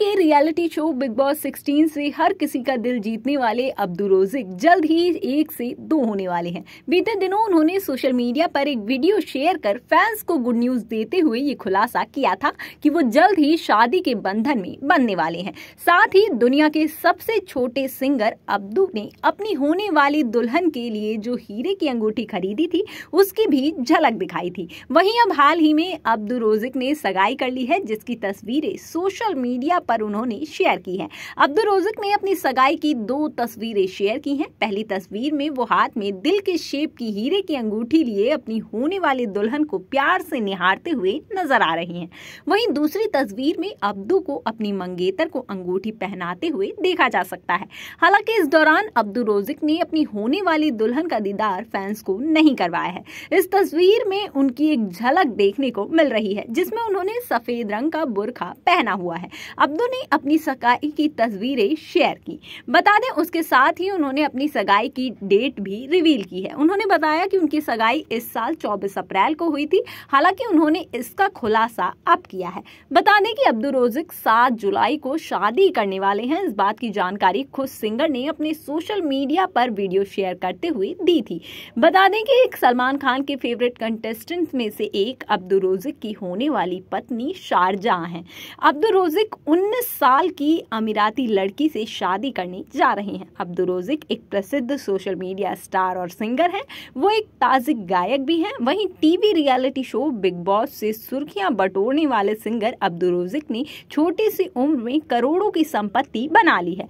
के reality show Bigg boss 16 से हर किसी का दिल जीतने वाले अब्दुल रोजिक जल्द ही एक से दो होने वाले हैं बीते दिनों उन्होंने सोशल मीडिया पर एक वीडियो शेयर कर फैंस को गुड न्यूज देते हुए ये खुलासा किया था कि वो जल्द ही शादी के बंधन में बनने वाले हैं साथ ही दुनिया के सबसे छोटे सिंगर अब्दू ने अपनी होने वाली दुल्हन के लिए जो हीरे की अंगूठी खरीदी थी उसकी भी झलक दिखाई थी वही अब हाल ही में अब्दुल रोजिक ने सगाई कर ली है जिसकी तस्वीरें सोशल मीडिया पर उन्होंने शेयर की है अब्दुल रोजक ने अपनी सगाई की दो तस्वीरें शेयर की हैं पहली तस्वीर में वो हाथ में दिल के शेप की हीरे की अंगूठी लिए अपनी होने वाली दुल्हन को प्यार से निहारते हुए नजर आ रही हैं वही दूसरी तस्वीर में अब्दू को अपनी मंगेतर को अंगूठी पहनाते हुए देखा जा सकता है हालांकि इस दौरान अब्दुल रोजिक ने अपनी होने वाली दुल्हन का दीदार फैंस को नहीं करवाया है इस तस्वीर में उनकी एक झलक देखने को मिल रही है जिसमें उन्होंने सफेद रंग का बुरखा पहना हुआ है अब शब्दों ने अपनी सगाई की तस्वीरें शेयर की बता दें उसके साथ ही उन्होंने अपनी सगाई की डेट भी रिवील की है उन्होंने बताया कि उनकी सगाई इस साल 24 अप्रैल को हुई थी हालांकि उन्होंने इसका खुलासा अब किया है बता दें कि अब्दुल रोजिक सात जुलाई को शादी करने वाले हैं इस बात की जानकारी खुद सिंगर ने अपने सोशल मीडिया पर वीडियो शेयर करते हुए दी थी बता दें कि एक सलमान खान के फेवरेट कंटेस्टेंट में से एक अब्दुल रोजिक की होने वाली पत्नी शारजा है अब्दुल रोजिक उन 19 साल की अमीराती लड़की से शादी करने जा रहे हैं रोजिक एक प्रसिद्ध सोशल मीडिया स्टार और सिंगर हैं वो एक ताजिक गायक भी हैं वहीं TV reality show Bigg Boss से सुर्खियां बटोरने वाले सिंगर रोजिक ने छोटी सी उम्र में करोड़ों की संपत्ति बना ली है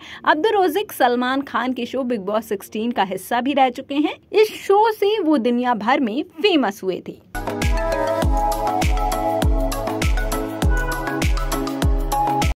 रोजिक सलमान खान के शो बिग बॉस सिक्सटीन का हिस्सा भी रह चुके हैं इस शो से वो दुनिया भर में फेमस हुए थे